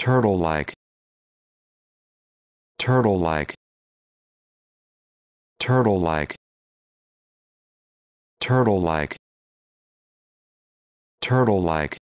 turtle-like turtle-like turtle-like turtle-like turtle-like